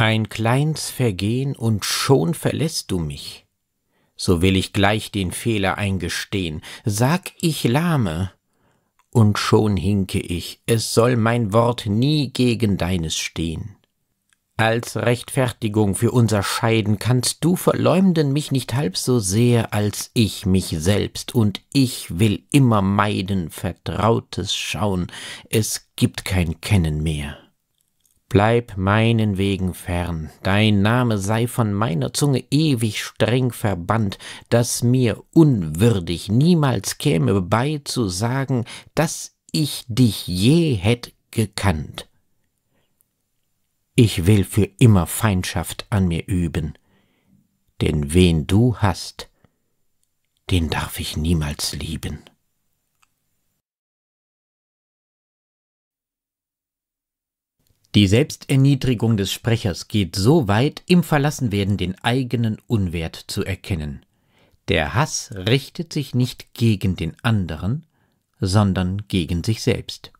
Ein kleins Vergehen und schon verlässt du mich. So will ich gleich den Fehler eingestehen, sag ich lahme, und schon hinke ich, es soll mein Wort nie gegen deines stehen. Als Rechtfertigung für unser Scheiden kannst du verleumden mich nicht halb so sehr als ich mich selbst, und ich will immer meiden vertrautes Schauen, es gibt kein Kennen mehr. Bleib meinen Wegen fern, dein Name sei von meiner Zunge ewig streng verbannt, dass mir unwürdig niemals käme bei zu sagen, dass ich dich je hätt gekannt. Ich will für immer Feindschaft an mir üben, denn wen du hast, den darf ich niemals lieben. Die Selbsterniedrigung des Sprechers geht so weit, im Verlassenwerden den eigenen Unwert zu erkennen. Der Hass richtet sich nicht gegen den anderen, sondern gegen sich selbst.